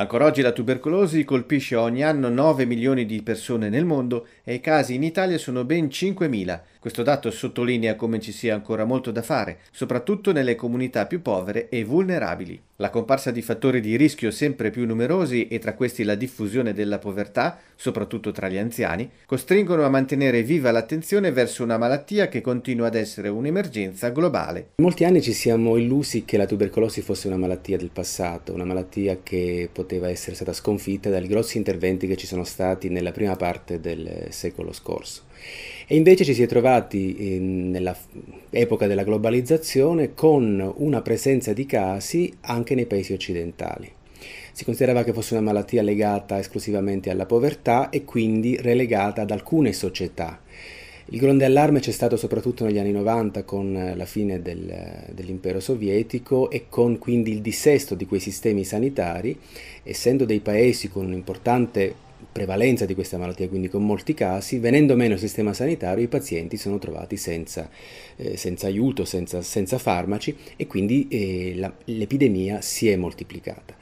Ancora oggi la tubercolosi colpisce ogni anno 9 milioni di persone nel mondo e i casi in Italia sono ben 5 mila. Questo dato sottolinea come ci sia ancora molto da fare, soprattutto nelle comunità più povere e vulnerabili. La comparsa di fattori di rischio sempre più numerosi e tra questi la diffusione della povertà, soprattutto tra gli anziani, costringono a mantenere viva l'attenzione verso una malattia che continua ad essere un'emergenza globale. In molti anni ci siamo illusi che la tubercolosi fosse una malattia del passato, una malattia che poteva essere stata sconfitta dai grossi interventi che ci sono stati nella prima parte del secolo scorso. E invece ci si è trovati eh, nell'epoca della globalizzazione con una presenza di casi anche nei paesi occidentali. Si considerava che fosse una malattia legata esclusivamente alla povertà e quindi relegata ad alcune società. Il grande allarme c'è stato soprattutto negli anni 90 con la fine del, dell'impero sovietico e con quindi il dissesto di quei sistemi sanitari, essendo dei paesi con un un'importante prevalenza di questa malattia, quindi con molti casi, venendo meno il sistema sanitario, i pazienti sono trovati senza, eh, senza aiuto, senza, senza, farmaci e quindi eh, la, l'epidemia si è moltiplicata.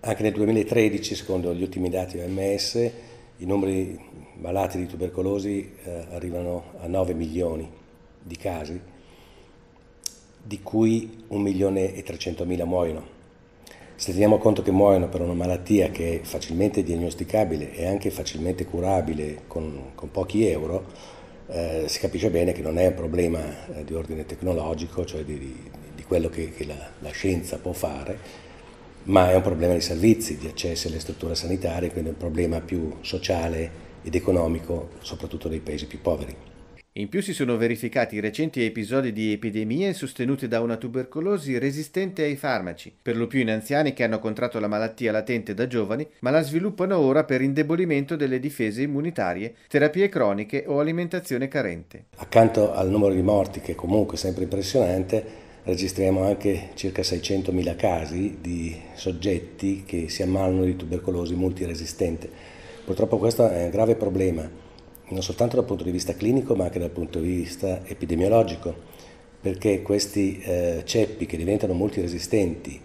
Anche nel 2013, secondo gli ultimi dati OMS, i numeri malati di tubercolosi eh, arrivano a 9 milioni di casi, di cui 1 milione e 300 mila muoiono se teniamo conto che muoiono per una malattia che è facilmente diagnosticabile e anche facilmente curabile con, con pochi euro, eh, si capisce bene che non è un problema eh, di ordine tecnologico, cioè di, di, di quello che, che la, la, scienza può fare, ma è un problema di servizi, di accesso alle strutture sanitarie, quindi è un problema più sociale ed economico, soprattutto dei paesi più poveri. In più si sono verificati recenti episodi di epidemie sostenute da una tubercolosi resistente ai farmaci, per lo più in anziani che hanno contratto la malattia latente da giovani, ma la sviluppano ora per indebolimento delle difese immunitarie, terapie croniche o alimentazione carente. Accanto al numero di morti, che è comunque sempre impressionante, registriamo anche circa 600.000 casi di soggetti che si ammalano di tubercolosi multiresistente. Purtroppo questo è un grave problema non soltanto dal punto di vista clinico ma anche dal punto di vista epidemiologico, perché questi eh, ceppi che diventano multiresistenti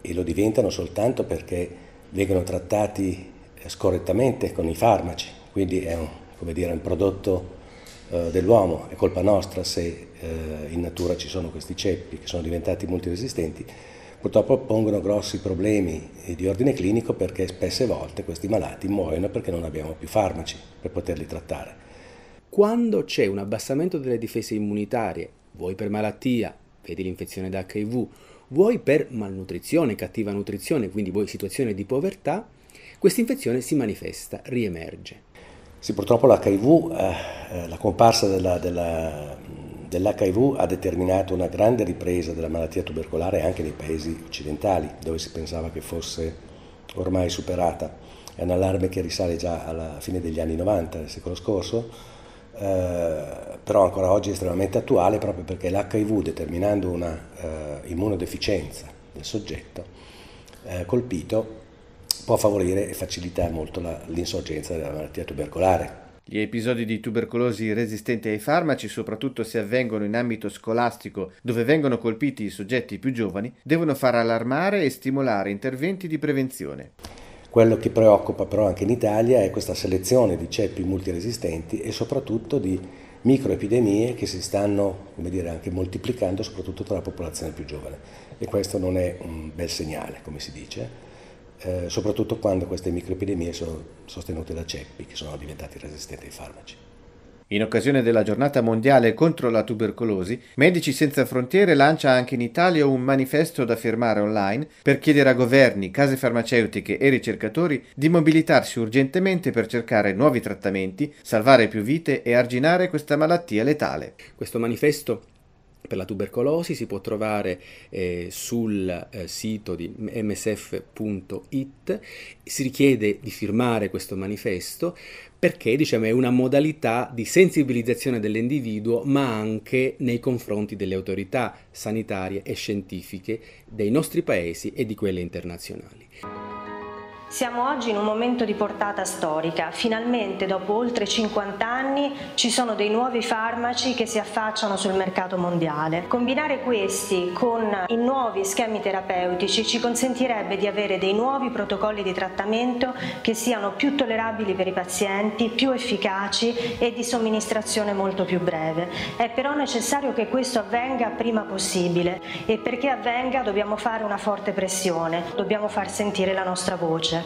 e lo diventano soltanto perché vengono trattati eh, scorrettamente con i farmaci, quindi è un, dire, un prodotto eh, dell'uomo, è colpa nostra se eh, in natura ci sono questi ceppi che sono diventati multiresistenti purtroppo pongono grossi problemi di ordine clinico perché spesse volte questi malati muoiono perché non abbiamo più farmaci per poterli trattare. Quando c'è un abbassamento delle difese immunitarie, vuoi per malattia, vedi l'infezione da HIV, vuoi per malnutrizione, cattiva nutrizione, quindi vuoi situazione di povertà, questa infezione si manifesta, riemerge. Sì, purtroppo l'HIV, eh, eh, la comparsa della, della dell'HIV ha determinato una grande ripresa della malattia tubercolare anche nei paesi occidentali, dove si pensava che fosse ormai superata. È un allarme che risale già alla fine degli anni 90 del secolo scorso, eh, però ancora oggi è estremamente attuale proprio perché l'HIV, determinando una eh, immunodeficienza del soggetto eh, colpito, può favorire e facilitare molto la, l'insorgenza della malattia tubercolare. Gli episodi di tubercolosi resistente ai farmaci, soprattutto se avvengono in ambito scolastico dove vengono colpiti i soggetti più giovani, devono far allarmare e stimolare interventi di prevenzione. Quello che preoccupa però anche in Italia è questa selezione di ceppi multiresistenti e soprattutto di microepidemie che si stanno dire, anche moltiplicando soprattutto tra la popolazione più giovane e questo non è un bel segnale, come si dice eh, soprattutto quando queste microepidemie sono sostenute da ceppi che sono diventati resistenti ai farmaci. In occasione della giornata mondiale contro la tubercolosi, Medici Senza Frontiere lancia anche in Italia un manifesto da firmare online per chiedere a governi, case farmaceutiche e ricercatori di mobilitarsi urgentemente per cercare nuovi trattamenti, salvare più vite e arginare questa malattia letale. Questo manifesto per la tubercolosi si può trovare eh, sul eh, sito di msf.it, si richiede di firmare questo manifesto perché diciamo, è una modalità di sensibilizzazione dell'individuo ma anche nei confronti delle autorità sanitarie e scientifiche dei nostri paesi e di quelle internazionali. Siamo oggi in un momento di portata storica. Finalmente, dopo oltre 50 anni, ci sono dei nuovi farmaci che si affacciano sul mercato mondiale. Combinare questi con i nuovi schemi terapeutici ci consentirebbe di avere dei nuovi protocolli di trattamento che siano più tollerabili per i pazienti, più efficaci e di somministrazione molto più breve. È però necessario che questo avvenga prima possibile e perché avvenga dobbiamo fare una forte pressione, dobbiamo far sentire la nostra voce.